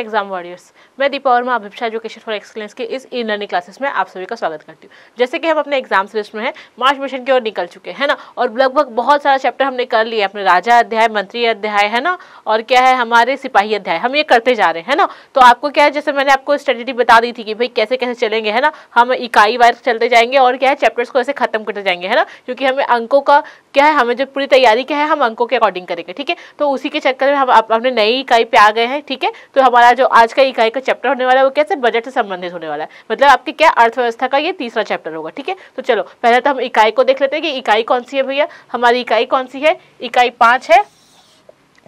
exam warriors मैं Deepa Verma Abhipsa education for excellence के इस ई लर्निंग क्लासेस में आप सभी का स्वागत करती हूँ जैसे कि हम अपने एग्जाम लिस्ट में हैं मार्च मिशन की ओर निकल चुके हैं ना और लगभग बहुत सारा चैप्टर हमने कर लिए अपने राजा अध्याय मंत्री अध्याय है ना और क्या है हमारे सिपाही अध्याय हम ये करते जा रहे हैं ना तो आपको क्या है जैसे मैंने आपको स्ट्रेटेजी बता दी थी कि भाई कैसे कैसे चलेंगे है ना हम इकाई वायर चलते जाएंगे और क्या है चैप्टर्स को ऐसे खत्म करते जाएंगे है ना क्योंकि हमें अंकों का क्या है हमें जो पूरी तैयारी क्या है हम अंकों के अकॉर्डिंग करेंगे ठीक है तो उसी के चक्कर में हम अपने नई इकाई पर आ गए हैं ठीक है तो हमारा हमारा जो आज का इकाई का चैप्टर होने वाला है वो कैसे बजट से संबंधित होने वाला है मतलब आपके क्या अर्थव्यवस्था का ये तीसरा चैप्टर होगा ठीक है तो चलो पहले तो हम इकाई को देख लेते हैं कि इकाई कौन सी है भैया हमारी इकाई कौन सी है इकाई पाँच है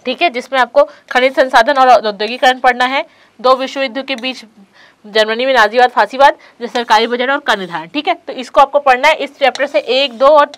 ठीक है जिसमें आपको खनिज संसाधन और औद्योगिकरण पढ़ना है दो विश्व युद्ध के बीच जर्मनी में नाजीवाद फांसीवाद जो सरकारी बजट और कर निर्धारण ठीक है तो इसको आपको पढ़ना है इस चैप्टर से एक दो और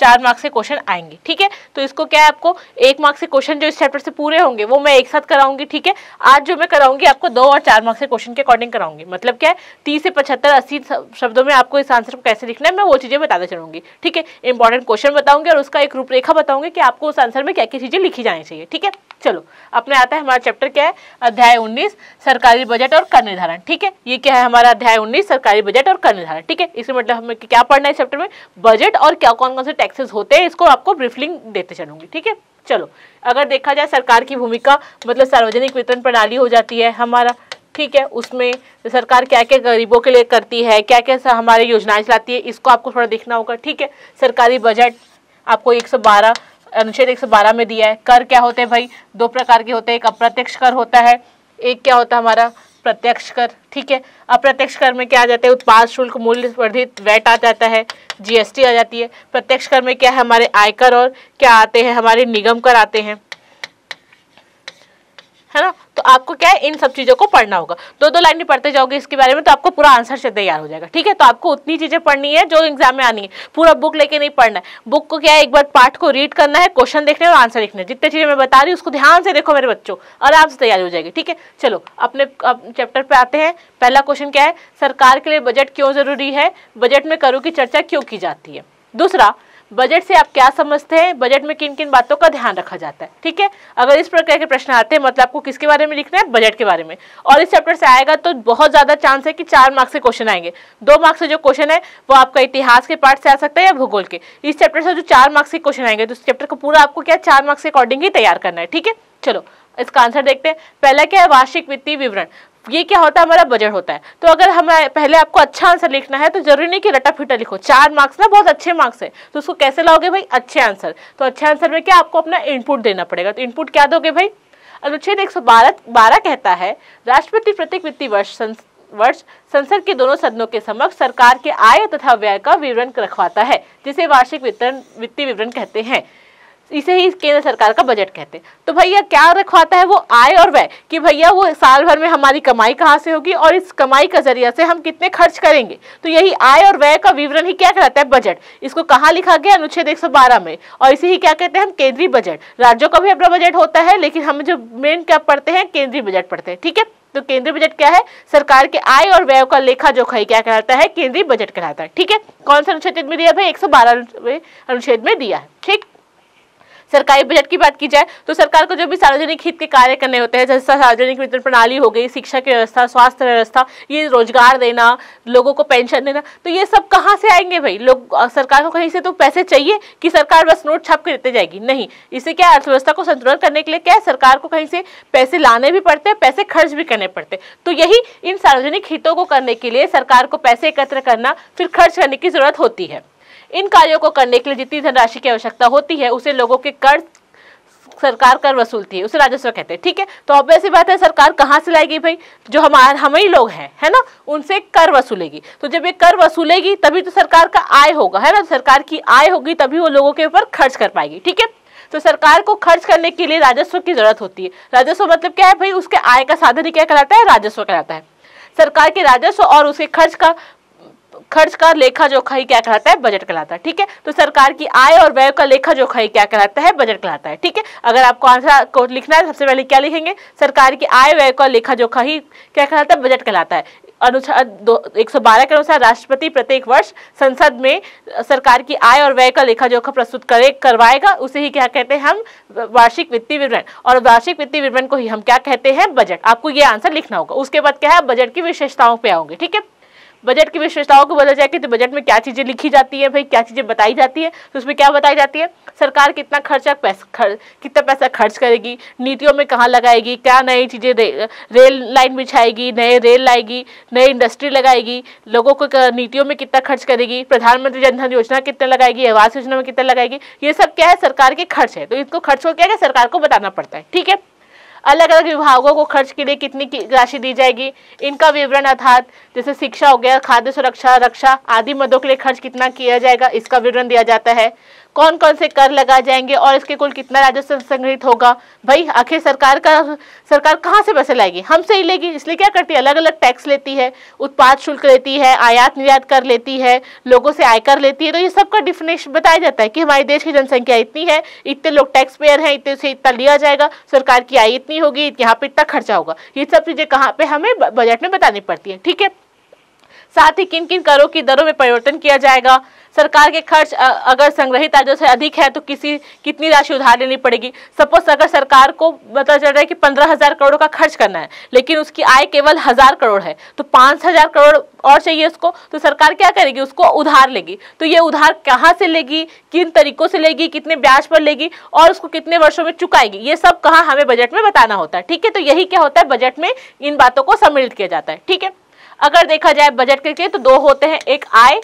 चार मार्क्स के क्वेश्चन आएंगे ठीक है तो इसको क्या है आपको एक मार्क्स के क्वेश्चन जो इस चैप्टर से पूरे होंगे वो मैं एक साथ कराऊंगी ठीक है आज जो मैं कराऊंगी आपको दो और चार मार्क्स के क्वेश्चन के अकॉर्डिंग कराऊंगी मतलब क्या है तीस से पचहत्तर अस्सी शब्दों में आपको इस आंसर को कैसे लिखना है मैं वो चीज़ें बताते चलूंगी ठीक है इंपॉर्टेंट क्वेश्चन बताऊंगी और उसका एक रूपरेखा बताऊंगी कि आपको उस आंसर में क्या क्या चीज़ें लिखी जानी चाहिए ठीक है चलो अपने आता है हमारा चैप्टर क्या है अध्याय उन्नीस सरकारी बजट और कर निर्धारण ठीक है ये क्या है हमारा अध्याय उन्नीस सरकारी बजट और कर निर्धारण ठीक है इसमें मतलब हमें क्या पढ़ना है चैप्टर में बजट और क्या कौन कौन से टैक्स टैक्सेस होते हैं इसको आपको ब्रीफलिंग देते चलूंगी ठीक है चलो अगर देखा जाए सरकार की भूमिका मतलब सार्वजनिक वितरण प्रणाली हो जाती है हमारा ठीक है उसमें सरकार क्या क्या गरीबों के लिए करती है क्या क्या हमारे योजनाएं चलाती है इसको आपको थोड़ा देखना होगा ठीक है सरकारी बजट आपको 112 अनुच्छेद 112 में दिया है कर क्या होते हैं भाई दो प्रकार के होते हैं एक अप्रत्यक्ष कर होता है एक क्या होता है हमारा प्रत्यक्ष कर ठीक है अप्रत्यक्ष कर में क्या आ जाता है उत्पाद शुल्क मूल्य वर्धित वैट आ जाता है जीएसटी आ जाती है प्रत्यक्ष कर में क्या है हमारे आयकर और क्या आते हैं हमारे निगम कर आते हैं है ना तो आपको क्या है इन सब चीज़ों को पढ़ना होगा दो दो लाइन पढ़ते जाओगे इसके बारे में तो आपको पूरा आंसर से तैयार हो जाएगा ठीक है तो आपको उतनी चीज़ें पढ़नी है जो एग्जाम में आनी है पूरा बुक लेके नहीं पढ़ना है बुक को क्या है एक बार पार्ट को रीड करना है क्वेश्चन देखने और आंसर लिखना है जितने चीज़ें मैं बता रही हूँ उसको ध्यान से देखो मेरे बच्चों आराम से तैयारी हो जाएगी ठीक है चलो अपने चैप्टर पर आते हैं पहला क्वेश्चन क्या है सरकार के लिए बजट क्यों जरूरी है बजट में करों की चर्चा क्यों की जाती है दूसरा बजट से आप क्या समझते हैं बजट में किन किन बातों का ध्यान रखा जाता है ठीक है अगर इस प्रकार के प्रश्न आते हैं मतलब आपको किसके बारे में लिखना है बजट के बारे में और इस चैप्टर से आएगा तो बहुत ज़्यादा चांस है कि चार मार्क्स से क्वेश्चन आएंगे दो मार्क्स से जो क्वेश्चन है वो आपका इतिहास के पार्ट से आ सकता है या भूगोल के इस चैप्टर से जो चार मार्क्स के क्वेश्चन आएंगे तो इस चैप्टर को पूरा आपको क्या चार मार्क्स के अकॉर्डिंग ही तैयार करना है ठीक है चलो इसका आंसर देखते हैं पहला क्या है वार्षिक वित्तीय विवरण ये क्या होता है हमारा बजट होता है तो अगर हमें पहले आपको अच्छा आंसर लिखना है तो जरूरी नहीं कि रटा फिटा लिखो चार मार्क्स ना बहुत अच्छे मार्क्स है तो उसको कैसे लाओगे भाई अच्छे आंसर तो अच्छे आंसर में क्या आपको अपना इनपुट देना पड़ेगा तो इनपुट क्या दोगे भाई अनुच्छेद एक सौ बारह कहता है राष्ट्रपति प्रत्येक वित्तीय वर्ष वर्ष संसद के दोनों सदनों के समक्ष सरकार के आय तथा व्यय का विवरण रखवाता है जिसे वार्षिक वितरण वित्तीय विवरण कहते हैं इसे ही केंद्र सरकार का बजट कहते हैं तो भैया क्या रखवाता है वो आय और व्यय कि भैया वो साल भर में हमारी कमाई कहाँ से होगी और इस कमाई का जरिया से हम कितने खर्च करेंगे तो यही आय और व्यय का विवरण ही क्या कहता है बजट इसको कहाँ लिखा गया अनुच्छेद एक में और इसे ही क्या कहते हैं हम केंद्रीय बजट राज्यों का भी अपना बजट होता है लेकिन हम जो मेन क्या पढ़ते हैं केंद्रीय बजट पढ़ते हैं ठीक है तो केंद्रीय बजट क्या है सरकार के आय और व्यय का लेखा जोखा खाई क्या कहलाता है केंद्रीय बजट कहलाता है ठीक है कौन सा अनुच्छेद में दिया भाई 112 अनुच्छेद में दिया है ठीक सरकारी बजट की बात की जाए तो सरकार को जो भी सार्वजनिक हित के कार्य करने होते हैं जैसे सार्वजनिक वितरण प्रणाली हो गई शिक्षा की व्यवस्था स्वास्थ्य व्यवस्था ये रोजगार देना लोगों को पेंशन देना तो ये सब कहाँ से आएंगे भाई लोग सरकार को कहीं से तो पैसे चाहिए कि सरकार बस नोट छाप के देते जाएगी नहीं इससे क्या अर्थव्यवस्था को संतुलन करने के लिए क्या सरकार को कहीं से पैसे लाने भी पड़ते हैं पैसे खर्च भी करने पड़ते तो यही इन सार्वजनिक हितों को करने के लिए सरकार को पैसे एकत्र करना फिर खर्च करने की जरूरत होती है इन कार्यों को करने के लिए जितनी धनराशि की आवश्यकता होती है उसे लोगों के कर्ज सरकार कर वसूलती है उसे राजस्व कहते हैं ठीक है तो अब ऐसी बात है सरकार कहाँ से लाएगी भाई जो हमारे हम ही लोग हैं है ना उनसे कर वसूलेगी तो जब ये कर वसूलेगी तभी तो सरकार का आय होगा है ना सरकार की आय होगी तभी वो लोगों के ऊपर खर्च कर पाएगी ठीक है तो सरकार को खर्च करने के लिए राजस्व की जरूरत होती है राजस्व मतलब क्या है भाई उसके आय का साधन ही क्या कहलाता है राजस्व कहलाता है सरकार के राजस्व और उसके खर्च का खर्च का लेखा जोखा ही क्या कहलाता है बजट कहलाता है ठीक है तो सरकार की आय और व्यय का लेखा जोखा ही क्या कहलाता है बजट कहलाता है ठीक है अगर आपको आंसर को लिखना है सबसे पहले क्या लिखेंगे सरकार की आय व्यय का लेखा जोखा ही क्या कहलाता है बजट कहलाता है अनुसार दो एक सौ बारह के अनुसार राष्ट्रपति प्रत्येक वर्ष संसद में सरकार की आय और व्यय का लेखा जोखा प्रस्तुत करे करवाएगा उसे ही क्या कहते हैं हम वार्षिक वित्तीय विवरण और वार्षिक वित्तीय विवरण को ही हम क्या कहते हैं बजट आपको ये आंसर लिखना होगा उसके बाद क्या है बजट की विशेषताओं पे आओगे ठीक है बजट की विशेषताओं को बदला जाए तो बजट में क्या चीज़ें लिखी जाती है भाई क्या चीज़ें बताई जाती है तो उसमें क्या बताई जाती है सरकार कितना खर्चा पैसा खर, कितना पैसा खर्च करेगी नीतियों में कहाँ लगाएगी क्या नई चीज़ें रे, रेल लाइन बिछाएगी नए रेल लाएगी नई इंडस्ट्री लगाएगी लोगों को नीतियों में कितना खर्च करेगी प्रधानमंत्री जनधन योजना कितना लगाएगी आवास योजना में कितना लगाएगी ये सब क्या है सरकार के खर्च है तो इसको खर्च को क्या क्या सरकार को बताना पड़ता है ठीक है अलग अलग विभागों को खर्च के लिए कितनी राशि दी जाएगी इनका विवरण अर्थात जैसे शिक्षा हो गया खाद्य सुरक्षा रक्षा आदि मदों के लिए खर्च कितना किया जाएगा इसका विवरण दिया जाता है कौन कौन से कर लगाए जाएंगे और इसके कुल कितना राजस्व संग्रहित होगा भाई आखिर सरकार का सरकार कहाँ से पैसे लाएगी हमसे ही लेगी इसलिए क्या करती है अलग अलग टैक्स लेती है उत्पाद शुल्क लेती है आयात निर्यात कर लेती है लोगों से आयकर लेती है तो ये सबका डिफिनेशन बताया जाता है कि हमारे देश की जनसंख्या इतनी है इतने लोग टैक्स पेयर हैं इतने से इतना लिया जाएगा सरकार की आय इतनी कितनी होगी यहाँ पे इतना खर्चा होगा ये सब चीजें कहाँ पे हमें बजट में बतानी पड़ती है ठीक है साथ ही किन किन करों की दरों में परिवर्तन किया जाएगा सरकार के खर्च अगर संग्रहित राजस्व से अधिक है तो किसी कितनी राशि उधार लेनी पड़ेगी सपोज अगर सरकार को पता चल रहा है कि पंद्रह हजार करोड़ का खर्च करना है लेकिन उसकी आय केवल हजार करोड़ है तो पाँच हजार करोड़ और चाहिए उसको तो सरकार क्या करेगी उसको उधार लेगी तो ये उधार कहाँ से लेगी किन तरीकों से लेगी कितने ब्याज पर लेगी और उसको कितने वर्षों में चुकाएगी ये सब कहाँ हमें बजट में बताना होता है ठीक है तो यही क्या होता है बजट में इन बातों को सम्मिलित किया जाता है ठीक है अगर देखा जाए बजट के लिए तो दो होते हैं एक आय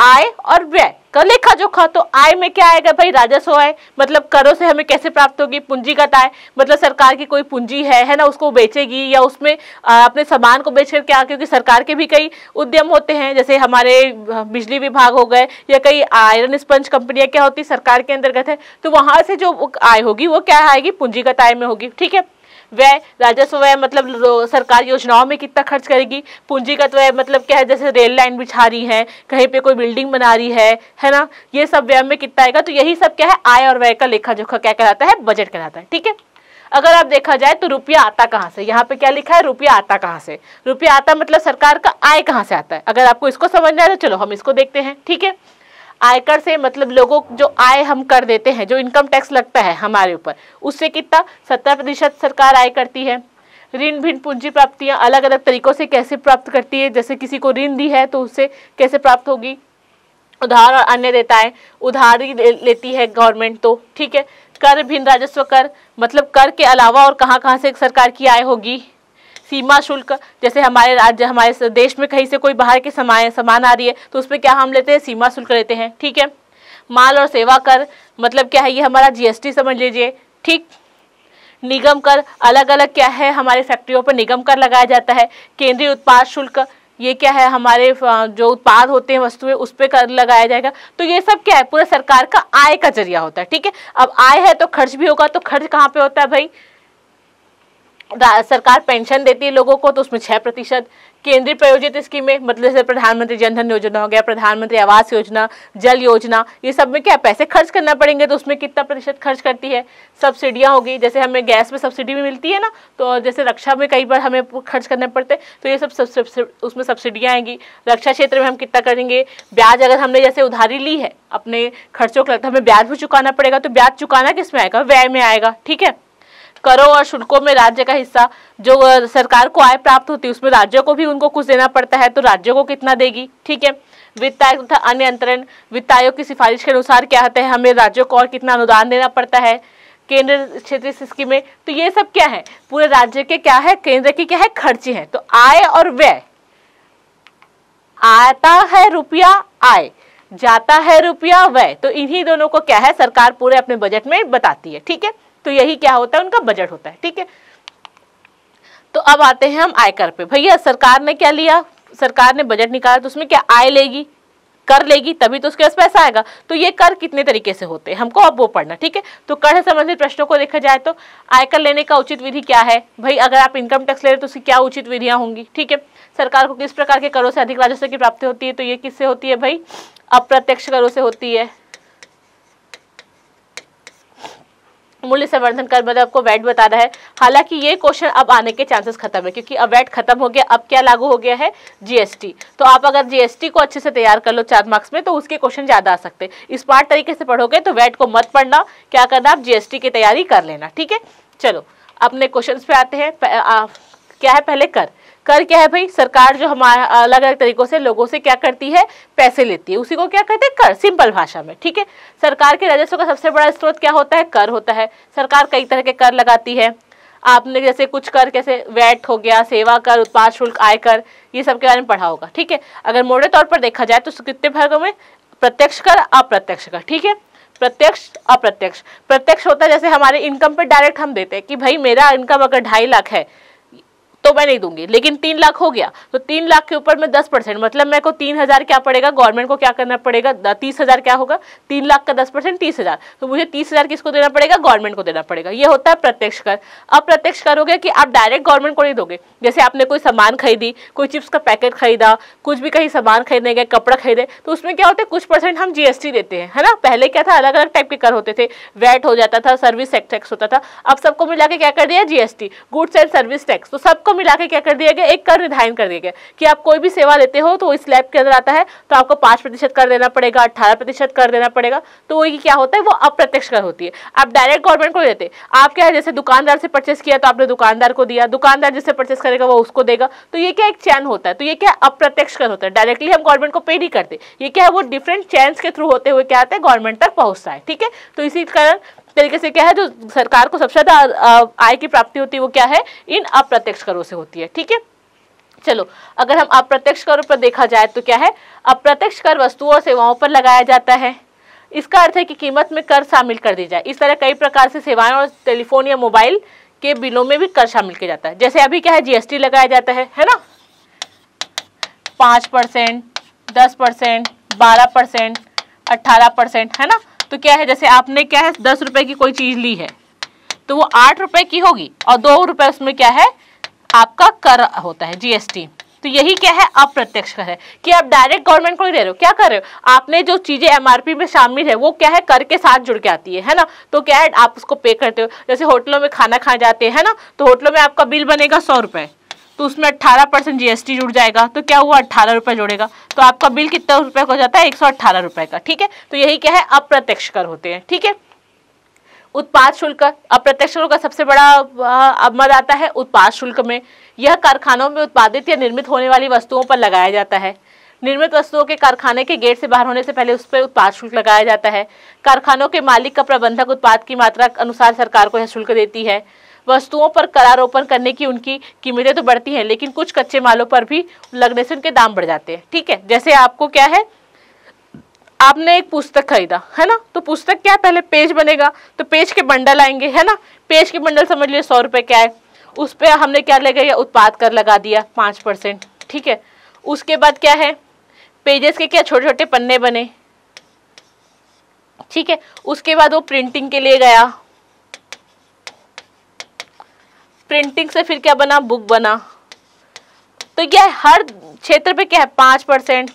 आय और व्यय का लेखा जोखा तो आय में क्या आएगा भाई राजस्व आय मतलब करों से हमें कैसे प्राप्त होगी पूंजीगत तो आय मतलब सरकार की कोई पूंजी है है ना उसको बेचेगी या उसमें आ, अपने सामान को बेच कर क्या क्योंकि सरकार के भी कई उद्यम होते हैं जैसे हमारे बिजली विभाग हो गए या कई आयरन स्पंज कंपनियाँ क्या होती सरकार के अंतर्गत है तो वहाँ से जो आय होगी वो क्या आएगी पूंजीगत तो आय में होगी ठीक है व्यय राजस्व व्यय मतलब सरकार योजनाओं में कितना खर्च करेगी पूंजीगत तो व्यय मतलब क्या है जैसे रेल लाइन बिछा रही है कहीं पे कोई बिल्डिंग बना रही है है ना ये सब व्यय में कितना आएगा तो यही सब क्या है आय और व्यय का लेखा जोखा क्या कहलाता है बजट कहलाता है ठीक है अगर आप देखा जाए तो रुपया आता कहाँ से यहाँ पे क्या लिखा है रुपया आता कहाँ से रुपया आता मतलब सरकार का आय कहाँ से आता है अगर आपको इसको समझना है तो चलो हम इसको देखते हैं ठीक है आयकर से मतलब लोगों जो आय हम कर देते हैं जो इनकम टैक्स लगता है हमारे ऊपर उससे कितना सत्तर प्रतिशत सरकार आय करती है ऋण भिन्न पूंजी प्राप्तियां अलग अलग तरीकों से कैसे प्राप्त करती है जैसे किसी को ऋण दी है तो उससे कैसे प्राप्त होगी उधार और अन्य देता है उधार ही ले, लेती है गवर्नमेंट तो ठीक है कर भिन्न राजस्व कर मतलब कर के अलावा और कहाँ कहाँ से सरकार की आय होगी सीमा शुल्क जैसे हमारे राज्य हमारे देश में कहीं से कोई बाहर के समाय सामान आ रही है तो उस पर क्या हम लेते हैं सीमा शुल्क लेते हैं ठीक है माल और सेवा कर मतलब क्या है ये हमारा जीएसटी समझ लीजिए ठीक निगम कर अलग अलग क्या है हमारे फैक्ट्रियों पर निगम कर लगाया जाता है केंद्रीय उत्पाद शुल्क ये क्या है हमारे जो उत्पाद होते हैं वस्तुएं उस पर कर लगाया जाएगा तो ये सब क्या है पूरा सरकार का आय का जरिया होता है ठीक है अब आय है तो खर्च भी होगा तो खर्च कहाँ पे होता है भाई सरकार पेंशन देती है लोगों को तो उसमें छः प्रतिशत केंद्रीय प्रायोजित स्कीमें मतलब जैसे प्रधानमंत्री जनधन योजना हो गया प्रधानमंत्री आवास योजना जल योजना ये सब में क्या पैसे खर्च करना पड़ेंगे तो उसमें कितना प्रतिशत खर्च करती है सब्सिडियाँ होगी जैसे हमें गैस में सब्सिडी भी मिलती है ना तो जैसे रक्षा में कई बार हमें खर्च करने पड़ते तो ये सब सब उसमें सब्सिडियाँ आएंगी रक्षा क्षेत्र में हम कितना करेंगे ब्याज अगर हमने जैसे उधारी ली है अपने खर्चों को लगता है हमें ब्याज भी चुकाना पड़ेगा तो ब्याज चुकाना किस में आएगा व्यय में आएगा ठीक है करों और शुल्कों में राज्य का हिस्सा जो सरकार को आय प्राप्त होती है उसमें राज्यों को भी उनको कुछ देना पड़ता है तो राज्यों को कितना देगी ठीक है वित्त आयोग तथा अन्य अंतरण वित्त आयोग की सिफारिश के अनुसार क्या होता है हमें राज्यों को और कितना अनुदान देना पड़ता है केंद्र क्षेत्रीय स्कीमें तो ये सब क्या है पूरे राज्य के क्या है केंद्र की क्या है खर्चे हैं तो आय और व्यय आता है रुपया आय जाता है रुपया व्यय तो इन्हीं दोनों को क्या है सरकार पूरे अपने बजट में बताती है ठीक है तो यही क्या होता है उनका बजट होता है ठीक है तो अब आते हैं हम आयकर पे भैया सरकार ने क्या लिया सरकार ने बजट निकाला तो उसमें क्या आय लेगी कर लेगी तभी तो उसके पास पैसा आएगा तो ये कर कितने तरीके से होते हैं हमको अब वो पढ़ना ठीक है तो कर से संबंधित प्रश्नों को देखा जाए तो आयकर लेने का उचित विधि क्या है भाई अगर आप इनकम टैक्स ले रहे तो उसकी क्या उचित विधियां होंगी ठीक है सरकार को किस प्रकार के करों से अधिक राजस्व की प्राप्ति होती है तो ये किससे होती है भाई अप्रत्यक्ष करों से होती है मूल्य संवर्धन कर मतलब आपको वैट बता रहा है हालांकि ये क्वेश्चन अब आने के चांसेस खत्म है क्योंकि अब वैट खत्म हो गया अब क्या लागू हो गया है जीएसटी तो आप अगर जीएसटी को अच्छे से तैयार कर लो चार मार्क्स में तो उसके क्वेश्चन ज्यादा आ सकते हैं स्मार्ट तरीके से पढ़ोगे तो वैट को मत पढ़ना क्या करना आप जीएसटी की तैयारी कर लेना ठीक है चलो अपने क्वेश्चन पे आते हैं क्या है पहले कर कर क्या है भाई सरकार जो हमारा अलग अलग तरीकों से लोगों से क्या करती है पैसे लेती है उसी को क्या कहते हैं कर सिंपल भाषा में ठीक है सरकार के राजस्व का सबसे बड़ा स्रोत क्या होता है कर होता है सरकार कई तरह के कर लगाती है आपने जैसे कुछ कर कैसे वैट हो गया सेवा कर उत्पाद शुल्क आय कर ये सब के बारे में पढ़ा होगा ठीक है अगर मोटे तौर पर देखा जाए तो कितने भागों में प्रत्यक्ष कर अप्रत्यक्ष कर ठीक है प्रत्यक्ष अप्रत्यक्ष प्रत्यक्ष होता है जैसे हमारे इनकम पे डायरेक्ट हम देते हैं कि भाई मेरा इनकम अगर ढाई लाख है तो मैं नहीं दूंगी लेकिन तीन लाख हो गया तो तीन लाख के ऊपर मैं दस परसेंट मतलब मेरे को तीन हज़ार क्या पड़ेगा गवर्नमेंट को क्या करना पड़ेगा तीस हज़ार क्या होगा तीन लाख का दस परसेंट तीस हज़ार तो मुझे तीस हज़ार किसको देना पड़ेगा गवर्नमेंट को देना पड़ेगा ये होता है प्रत्यक्ष कर अप्रत्यक्ष कर हो गया कि आप डायरेक्ट गवर्नमेंट को नहीं दोगे जैसे आपने कोई सामान खरीदी कोई चिप्स का पैकेट खरीदा कुछ भी कहीं सामान खरीदने गए कपड़ा खरीदे तो उसमें क्या होता है कुछ परसेंट हम जीएसटी देते हैं है ना पहले क्या था अलग अलग टाइप के कर होते थे वैट हो जाता था सर्विस टैक्स होता था अब सबको मिला के क्या कर दिया GST goods and service tax तो सबको मिला के क्या कर दिया गया एक कर निर्धारण कर दिया गया कि आप कोई भी सेवा लेते हो तो इस लैब के अंदर आता है तो आपको पांच प्रतिशत कर देना पड़ेगा अठारह प्रतिशत कर देना पड़ेगा तो ये क्या होता है वो अप्रत्यक्ष कर होती है आप डायरेक्ट गवर्नमेंट को देते आप क्या है जैसे दुकानदार से परचेस किया तो आपने दुकानदार को दिया दुकानदार जिससे परचेस करेगा वो उसको देगा तो ये क्या एक चैन होता है तो ये क्या अप्रत्यक्ष कर होता है डायरेक्टली हम गवर्नमेंट को पे नहीं करते ये क्या है वो डिफरेंट चैन के थ्रू होते हुए क्या आता है गवर्नमेंट तक पहुंचता है ठीक है तो इसी कारण तरीके से क्या है जो सरकार को सबसे ज्यादा आय की प्राप्ति होती है वो क्या है इन अप्रत्यक्ष करों से होती है ठीक है चलो अगर हम अप्रत्यक्ष करों पर देखा जाए तो क्या है अप्रत्यक्ष कर वस्तुओं और सेवाओं पर लगाया जाता है इसका अर्थ है कि कीमत में कर शामिल कर दी जाए इस तरह कई प्रकार से सेवाएं और टेलीफोन या मोबाइल के बिलों में भी कर शामिल किया जाता है जैसे अभी क्या है जीएसटी लगाया जाता है है ना पाँच परसेंट दस परसेंट बारह परसेंट अट्ठारह परसेंट है ना तो क्या है जैसे आपने क्या है दस रुपए की कोई चीज ली है तो वो आठ रुपए की होगी और दो रुपए उसमें क्या है आपका कर होता है जीएसटी तो यही क्या है अप्रत्यक्ष कर है कि आप डायरेक्ट गवर्नमेंट को ही दे रहे हो क्या कर रहे हो आपने जो चीजें एमआरपी में शामिल है वो क्या है कर के साथ जुड़ के आती है है ना तो क्या है आप उसको पे करते हो जैसे होटलों में खाना खाए जाते हैं ना तो होटलों में आपका बिल बनेगा सौ रुपए तो उसमें अट्ठारह परसेंट जीएसटी जुड़ जाएगा तो क्या हुआ अट्ठारह रुपये जुड़ेगा तो आपका बिल कितना रुपये का हो जाता है एक सौ अट्ठारह रुपये का ठीक है तो यही क्या है अप्रत्यक्ष कर होते हैं ठीक है उत्पाद शुल्क अप्रत्यक्ष का सबसे बड़ा मद आता है उत्पाद शुल्क में यह कारखानों में उत्पादित या निर्मित होने वाली वस्तुओं पर लगाया जाता है निर्मित वस्तुओं के कारखाने के गेट से बाहर होने से पहले उस पर उत्पाद शुल्क लगाया जाता है कारखानों के मालिक का प्रबंधक उत्पाद की मात्रा अनुसार सरकार को यह शुल्क देती है वस्तुओं पर करारोपण करने की उनकी कीमतें तो बढ़ती हैं लेकिन कुछ कच्चे मालों पर भी लगने से उनके दाम बढ़ जाते हैं ठीक है जैसे आपको क्या है आपने एक पुस्तक खरीदा है ना तो पुस्तक क्या है पहले पेज बनेगा तो पेज के बंडल आएंगे है ना पेज के बंडल समझ लिए सौ रुपये क्या है उस पर हमने क्या लगा उत्पाद कर लगा दिया पाँच परसेंट ठीक है उसके बाद क्या है पेजेस के क्या छोटे छोटे पन्ने बने ठीक है उसके बाद वो प्रिंटिंग के लिए गया प्रिंटिंग से फिर क्या बना बुक बना तो यह हर क्षेत्र पे क्या है पाँच परसेंट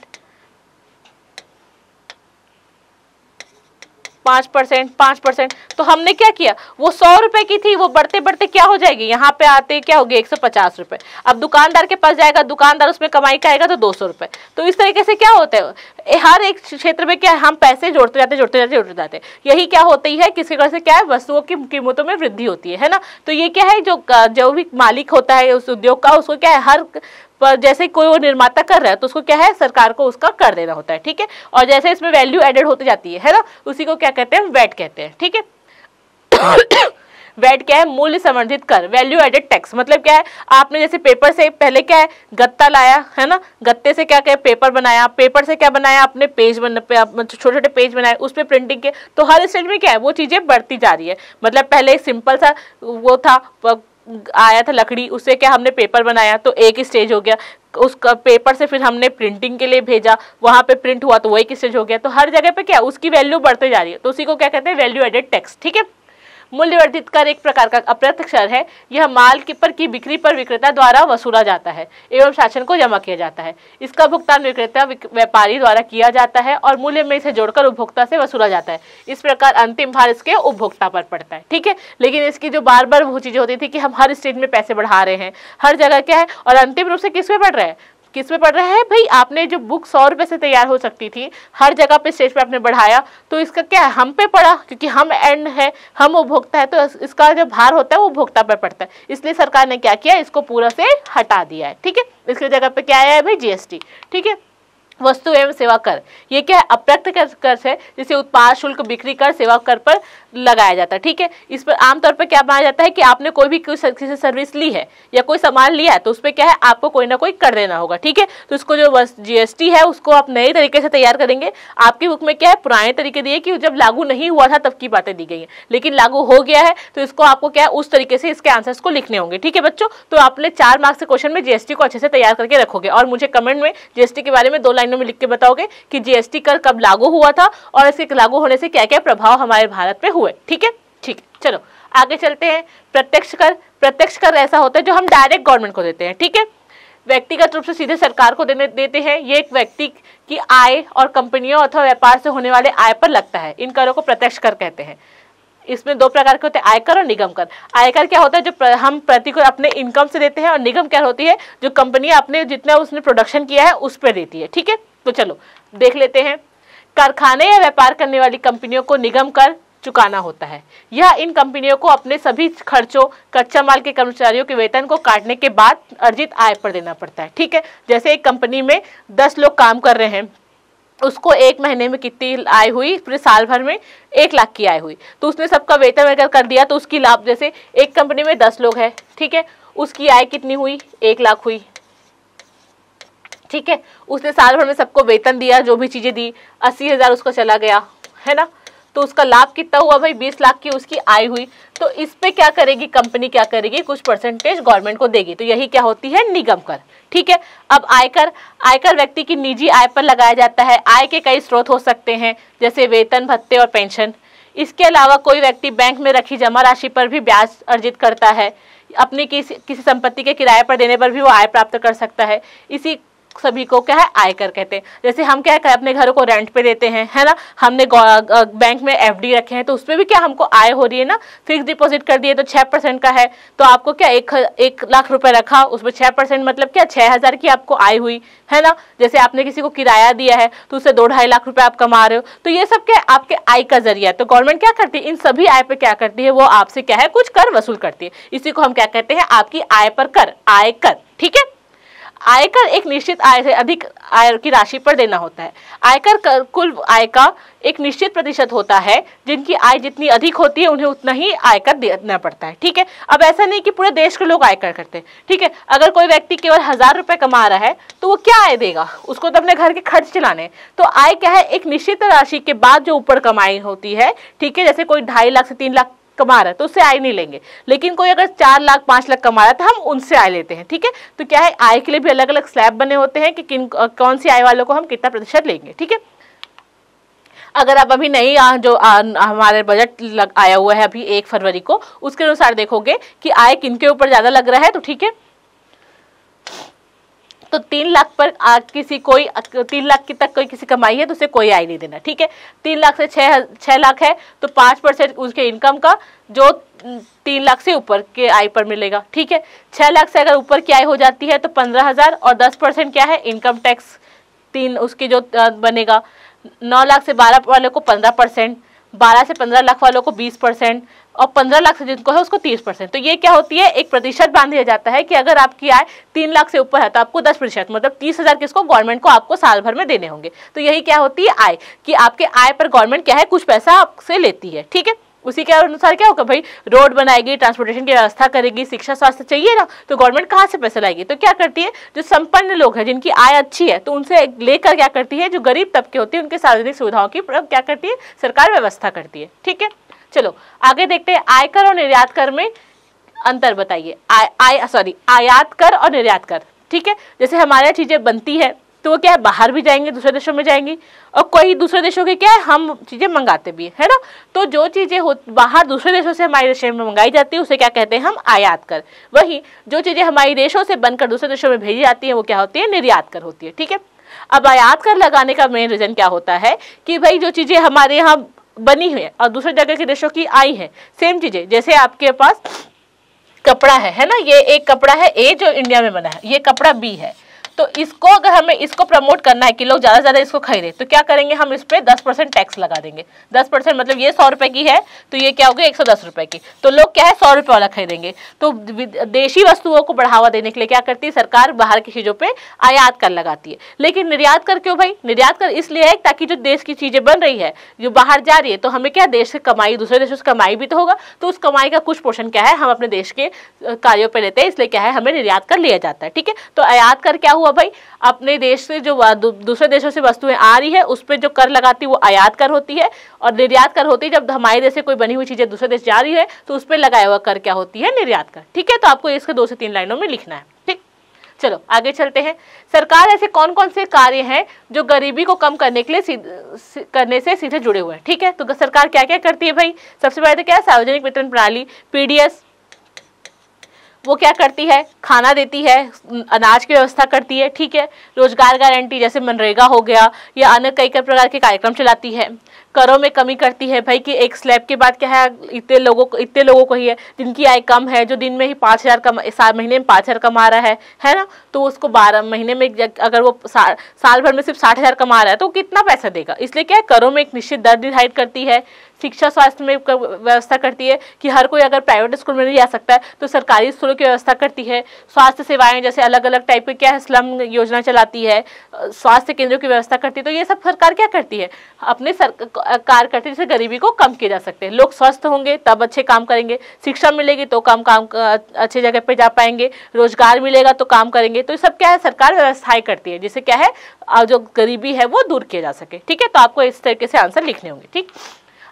पाँच परसेंट पाँच परसेंट तो हमने क्या किया वो सौ रुपए की थी वो बढ़ते बढ़ते क्या हो जाएगी यहाँ पे आते क्या होगी एक सौ पचास रुपए अब दुकानदार के पास जाएगा दुकानदार उसमें कमाई का तो दो सौ रुपए तो इस तरीके से क्या होता है हर एक क्षेत्र में क्या हम पैसे जोड़ते जाते जोड़ते जाते जोड़ते जाते यही क्या होती है किसी कारण से क्या है वस्तुओं की कीमतों में वृद्धि होती है है ना तो ये क्या है जो जो भी मालिक होता है उस उद्योग का उसको क्या है हर पर जैसे कोई वो निर्माता कर रहा है तो उसको क्या है सरकार को उसका कर देना होता है ठीक है और जैसे इसमें वैल्यू एडेड होती जाती है है ना उसी को क्या कहते हैं वैट कहते हैं ठीक है वैट क्या है मूल्य संवर्धित कर वैल्यू एडेड टैक्स मतलब क्या है आपने जैसे पेपर से पहले क्या है गत्ता लाया है ना गत्ते से क्या क्या पेपर बनाया पेपर से क्या बनाया आपने पेज बन छोटे छोटे पेज बनाए उस पर प्रिंटिंग के तो हर स्टेज में क्या है वो चीज़ें बढ़ती जा रही है मतलब पहले एक सिंपल सा वो था आया था लकड़ी उससे क्या हमने पेपर बनाया तो एक स्टेज हो गया उसका पेपर से फिर हमने प्रिंटिंग के लिए भेजा वहाँ पे प्रिंट हुआ तो वो एक स्टेज हो गया तो हर जगह पे क्या उसकी वैल्यू बढ़ते जा रही है तो उसी को क्या कहते हैं वैल्यू एडेड टैक्स ठीक है मूल्यवर्धित कर एक प्रकार का अप्रत्यक्ष कर है यह माल की पर की बिक्री पर विक्रेता द्वारा वसूला जाता है एवं शासन को जमा किया जाता है इसका भुगतान विक्रेता व्यापारी द्वारा किया जाता है और मूल्य में इसे जोड़कर उपभोक्ता से वसूला जाता है इस प्रकार अंतिम भार इसके उपभोक्ता पर पड़ता है ठीक है लेकिन इसकी जो बार बार वो चीज़ें होती थी कि हम हर स्टेट में पैसे बढ़ा रहे हैं हर जगह क्या है और अंतिम रूप से किस पे पड़ रहे हैं किस पे पढ़ रहे हैं भाई आपने जो बुक सौ रुपये से तैयार हो सकती थी हर जगह पे स्टेज पे आपने बढ़ाया तो इसका क्या है हम पे पड़ा क्योंकि हम एंड है हम उपभोक्ता है तो इसका जो भार होता है वो उपभोक्ता पे पड़ता है इसलिए सरकार ने क्या किया इसको पूरा से हटा दिया है ठीक है इसकी जगह पे क्या आया है भाई जीएसटी ठीक है वस्तु एवं सेवा कर ये क्या है अप्रत्य कर, है जिसे उत्पाद शुल्क बिक्री कर सेवा कर पर लगाया जाता है ठीक है इस पर आमतौर पर क्या माना जाता है कि आपने कोई भी किसी से सर्विस ली है या कोई सामान लिया है तो उस पर क्या है आपको कोई ना कोई कर देना होगा ठीक है तो इसको जो जीएसटी है उसको आप नए तरीके से तैयार करेंगे आपकी बुक में क्या है पुराने तरीके दिए कि जब लागू नहीं हुआ था तब की बातें दी गई हैं लेकिन लागू हो गया है तो इसको आपको क्या है उस तरीके से इसके आंसर्स को लिखने होंगे ठीक है बच्चों तो आपने चार मार्क्स के क्वेश्चन में जीएसटी को अच्छे से तैयार करके रखोगे और मुझे कमेंट में जीएसटी के बारे में दो लाइन कमेंट में लिख के बताओगे कि जीएसटी कर कब लागू हुआ था और इसके लागू होने से क्या क्या प्रभाव हमारे भारत पे हुए ठीक है ठीक है चलो आगे चलते हैं प्रत्यक्ष कर प्रत्यक्ष कर ऐसा होता है जो हम डायरेक्ट गवर्नमेंट को देते हैं ठीक है व्यक्तिगत रूप से सीधे सरकार को देने देते हैं ये एक व्यक्ति की आय और कंपनियों अथवा व्यापार से होने वाले आय पर लगता है इन करों को प्रत्यक्ष कर कहते हैं इसमें दो प्रकार के होते हैं आयकर और निगम कर आयकर क्या होता है जो प्र, हम प्रति को अपने इनकम से देते हैं और निगम क्या होती है जो कंपनियां अपने जितना उसने प्रोडक्शन किया है उस पर देती है ठीक है तो चलो देख लेते हैं कारखाने या व्यापार करने वाली कंपनियों को निगम कर चुकाना होता है यह इन कंपनियों को अपने सभी खर्चों कच्चा माल के कर्मचारियों के वेतन को काटने के बाद अर्जित आय पर देना पड़ता है ठीक है जैसे एक कंपनी में दस लोग काम कर रहे हैं उसको एक महीने में कितनी आय हुई पूरे साल भर में एक लाख की आय हुई तो उसने सबका वेतन अगर कर दिया तो उसकी लाभ जैसे एक कंपनी में दस लोग हैं ठीक है उसकी आय कितनी हुई एक लाख हुई ठीक है उसने साल भर में सबको वेतन दिया जो भी चीज़ें दी अस्सी हज़ार उसका चला गया है ना तो उसका लाभ कितना हुआ भाई बीस लाख की उसकी आय हुई तो इस पे क्या करेगी कंपनी क्या करेगी कुछ परसेंटेज गवर्नमेंट को देगी तो यही क्या होती है निगम कर ठीक है अब आयकर आयकर व्यक्ति की निजी आय पर लगाया जाता है आय के कई स्रोत हो सकते हैं जैसे वेतन भत्ते और पेंशन इसके अलावा कोई व्यक्ति बैंक में रखी जमा राशि पर भी ब्याज अर्जित करता है अपनी किसी किसी संपत्ति के किराए पर देने पर भी वो आय प्राप्त कर सकता है इसी सभी को क्या है आयकर कहते हैं जैसे हम क्या है अपने घरों को रेंट पे देते हैं है ना हमने बैंक में एफ रखे हैं तो उसमें भी क्या हमको आय हो रही है ना फिक्स डिपॉजिट कर दिए तो छः परसेंट का है तो आपको क्या एक, एक लाख रुपए रखा उसमें छः परसेंट मतलब क्या छः हज़ार की आपको आय हुई है ना जैसे आपने किसी को किराया दिया है तो उससे दो ढाई लाख रुपए आप कमा रहे हो तो ये सब क्या आपके आय का जरिया है तो गवर्नमेंट क्या करती है इन सभी आय पर क्या करती है वो आपसे क्या है कुछ कर वसूल करती है इसी को हम क्या कहते हैं आपकी आय पर कर आय कर ठीक है आयकर एक निश्चित आय से अधिक आय की राशि पर देना होता है आयकर कर, कुल आय का एक निश्चित प्रतिशत होता है जिनकी आय जितनी अधिक होती है उन्हें उतना ही आयकर देना पड़ता है ठीक है अब ऐसा नहीं कि पूरे देश के लोग आयकर करते हैं ठीक है अगर कोई व्यक्ति केवल हजार रुपये कमा रहा है तो वो क्या आय देगा उसको तो अपने घर के खर्च चलाने तो आय क्या है एक निश्चित राशि के बाद जो ऊपर कमाई होती है ठीक है जैसे कोई ढाई लाख से तीन लाख कमा रहा है तो उससे आय नहीं लेंगे लेकिन कोई अगर चार लाख पांच लाख कमा रहा है तो हम उनसे आय लेते हैं ठीक है तो क्या है आय के लिए भी अलग अलग स्लैब बने होते हैं कि किन कौन सी आय वालों को हम कितना प्रतिशत लेंगे ठीक है अगर आप अभी नई जो आ, हमारे बजट लग आया हुआ है अभी एक फरवरी को उसके अनुसार देखोगे कि आय किन के ऊपर ज़्यादा लग रहा है तो ठीक है तो तीन लाख पर आ, किसी कोई तीन लाख की तक कोई किसी कमाई है तो उसे कोई आई नहीं देना ठीक है तीन लाख से छः छः लाख है तो पाँच परसेंट उसके इनकम का जो तीन लाख से ऊपर के आय पर मिलेगा ठीक है छः लाख से अगर ऊपर की आय हो जाती है तो पंद्रह हज़ार और दस परसेंट क्या है इनकम टैक्स तीन उसकी जो बनेगा नौ लाख से बारह वालों को पंद्रह परसेंट बारह से पंद्रह लाख वालों को बीस परसेंट और पंद्रह लाख से जिनको है उसको तीस परसेंट तो ये क्या होती है एक प्रतिशत बांध दिया जाता है कि अगर आपकी आय तीन लाख से ऊपर है तो आपको दस प्रतिशत मतलब तीस हजार किसको गवर्नमेंट को आपको साल भर में देने होंगे तो यही क्या होती है आय कि आपके आय पर गवर्नमेंट क्या है कुछ पैसा आपसे लेती है ठीक है उसी के अनुसार क्या होगा भाई रोड बनाएगी ट्रांसपोर्टेशन की व्यवस्था करेगी शिक्षा स्वास्थ्य चाहिए ना तो गवर्नमेंट कहाँ से पैसा लाएगी तो क्या करती है जो संपन्न लोग हैं जिनकी आय अच्छी है तो उनसे लेकर क्या करती है जो गरीब तबके होते हैं उनके सार्वजनिक सुविधाओं की क्या करती है सरकार व्यवस्था करती है ठीक है चलो आगे देखते हैं आयकर और निर्यात कर में अंतर बताइए आय सॉरी आयात कर और निर्यात कर ठीक है जैसे हमारे यहाँ चीज़ें बनती है तो वो क्या है बाहर भी जाएंगे दूसरे देशों में जाएंगी और कोई दूसरे देशों के क्या है हम चीज़ें मंगाते भी है ना तो जो चीज़ें हो बाहर दूसरे देशों से हमारे देश में मंगाई जाती है उसे क्या कहते हैं हम आयात कर वहीं जो चीज़ें हमारे देशों से बनकर दूसरे देशों में भेजी जाती हैं वो क्या होती है निर्यात कर होती है ठीक है अब आयात कर लगाने का मेन रीज़न क्या होता है कि भाई जो चीज़ें हमारे यहाँ बनी हुई है और दूसरे जगह के देशों की आई है सेम चीजें जैसे आपके पास कपड़ा है है ना ये एक कपड़ा है ए जो इंडिया में बना है ये कपड़ा बी है तो इसको अगर हमें इसको प्रमोट करना है कि लोग ज़्यादा से ज़्यादा इसको खरीदें तो क्या करेंगे हम इस पर दस परसेंट टैक्स लगा देंगे दस परसेंट मतलब ये सौ रुपए की है तो ये क्या हो गया एक सौ दस रुपए की तो लोग क्या है सौ रुपये वाला खरीदेंगे तो देशी वस्तुओं को बढ़ावा देने के लिए क्या करती है सरकार बाहर की चीज़ों पर आयात कर लगाती है लेकिन निर्यात कर क्यों भाई निर्यात कर इसलिए है ताकि जो देश की चीज़ें बन रही है जो बाहर जा रही है तो हमें क्या देश से कमाई दूसरे देशों से कमाई भी तो होगा तो उस कमाई का कुछ पोर्शन क्या है हम अपने देश के कार्यों पर लेते हैं इसलिए क्या है हमें निर्यात कर लिया जाता है ठीक है तो आयात कर क्या हुआ और भाई अपने देश से जो दूसरे देशों से वस्तुएं आ रही है उस पर जो कर लगाती है वो आयात कर होती है और निर्यात कर होती है जब हमारे देश से कोई बनी हुई चीज़ें दूसरे देश जा रही है तो उस पर लगाया हुआ कर क्या होती है निर्यात कर ठीक है तो आपको इसके दो से तीन लाइनों में लिखना है ठीक चलो आगे चलते हैं सरकार ऐसे कौन कौन से कार्य हैं जो गरीबी को कम करने के लिए सीध, करने से सीधे जुड़े हुए हैं ठीक है तो सरकार क्या क्या करती है भाई सबसे पहले तो क्या सार्वजनिक वितरण प्रणाली पीडीएस वो क्या करती है खाना देती है अनाज की व्यवस्था करती है ठीक है रोजगार गारंटी जैसे मनरेगा हो गया या अन्य कई कई प्रकार के कार्यक्रम चलाती है करों में कमी करती है भाई कि एक स्लैब के बाद क्या है इतने लोगों को इतने लोगों को ही है जिनकी आय कम है जो दिन में ही पाँच हज़ार कम साल महीने में पाँच हज़ार कमा रहा है है ना तो उसको बारह महीने में अगर वो सा, साल भर में सिर्फ साठ हज़ार कमा रहा है तो कितना पैसा देगा इसलिए क्या है करों में एक निश्चित दर निर्धारित करती है शिक्षा स्वास्थ्य में व्यवस्था करती है कि हर कोई अगर प्राइवेट स्कूल में नहीं जा सकता है तो सरकारी स्कूलों की व्यवस्था करती है स्वास्थ्य सेवाएं जैसे अलग अलग टाइप की क्या है स्लम योजना चलाती है स्वास्थ्य केंद्रों की व्यवस्था करती है तो ये सब सरकार क्या करती है अपने कार्य करते है जिससे गरीबी को कम किया जा सकते हैं लोग स्वस्थ होंगे तब अच्छे काम करेंगे शिक्षा मिलेगी तो काम काम अच्छे जगह पर जा पाएंगे रोजगार मिलेगा तो काम करेंगे तो ये सब क्या है सरकार व्यवस्थाएं करती है जिससे क्या है जो गरीबी है वो दूर किया जा सके ठीक है तो आपको इस तरीके से आंसर लिखने होंगे ठीक